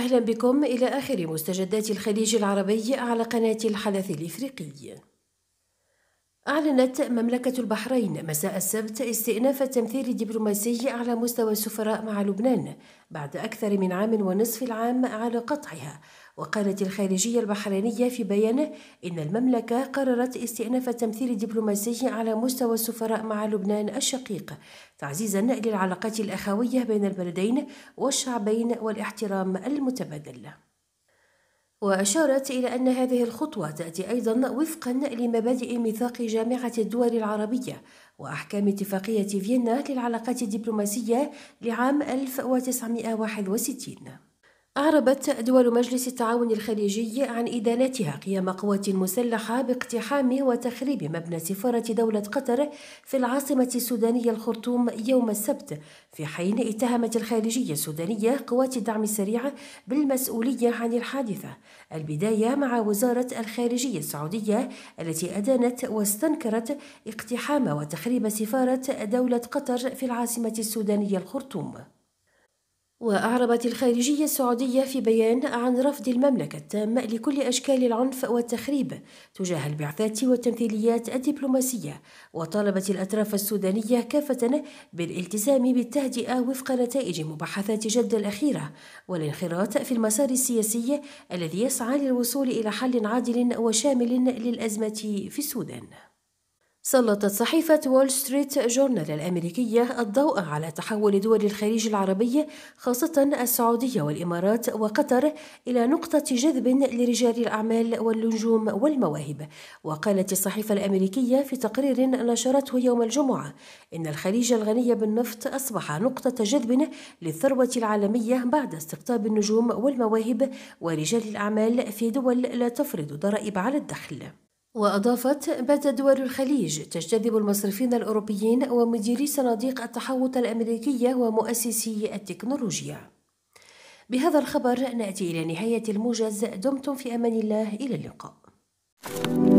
أهلا بكم إلى آخر مستجدات الخليج العربي على قناة الحدث الإفريقي. أعلنت مملكة البحرين مساء السبت استئناف التمثيل الدبلوماسي على مستوى السفراء مع لبنان بعد أكثر من عام ونصف العام على قطعها وقالت الخارجية البحرينية في بيانه إن المملكة قررت استئناف التمثيل الدبلوماسي على مستوى السفراء مع لبنان الشقيق تعزيزا للعلاقات الأخوية بين البلدين والشعبين والاحترام المتبادل وأشارت إلى أن هذه الخطوة تأتي أيضا وفقا لمبادئ ميثاق جامعة الدول العربية وأحكام اتفاقية فيينا للعلاقات الدبلوماسية لعام 1961 أعربت دول مجلس التعاون الخليجي عن إدانتها قيام قوات مسلحة باقتحام وتخريب مبنى سفارة دولة قطر في العاصمة السودانية الخرطوم يوم السبت، في حين اتهمت الخارجية السودانية قوات الدعم السريع بالمسؤولية عن الحادثة، البداية مع وزارة الخارجية السعودية التي أدانت واستنكرت اقتحام وتخريب سفارة دولة قطر في العاصمة السودانية الخرطوم. وأعربت الخارجية السعودية في بيان عن رفض المملكة التام لكل أشكال العنف والتخريب تجاه البعثات والتمثيليات الدبلوماسية وطالبت الأطراف السودانية كافة بالالتزام بالتهدئة وفق نتائج مباحثات جدة الأخيرة والانخراط في المسار السياسي الذي يسعى للوصول إلى حل عادل وشامل للأزمة في السودان سلطت صحيفة وول ستريت جورنال الأمريكية الضوء على تحول دول الخليج العربي خاصة السعودية والإمارات وقطر إلى نقطة جذب لرجال الأعمال والنجوم والمواهب وقالت الصحيفة الأمريكية في تقرير نشرته يوم الجمعة إن الخليج الغني بالنفط أصبح نقطة جذب للثروة العالمية بعد استقطاب النجوم والمواهب ورجال الأعمال في دول لا تفرض ضرائب على الدخل وأضافت بات دول الخليج تجتذب المصرفين الأوروبيين ومديري صناديق التحوط الأمريكية ومؤسسي التكنولوجيا بهذا الخبر نأتي إلى نهاية الموجز دمتم في أمان الله إلى اللقاء thank you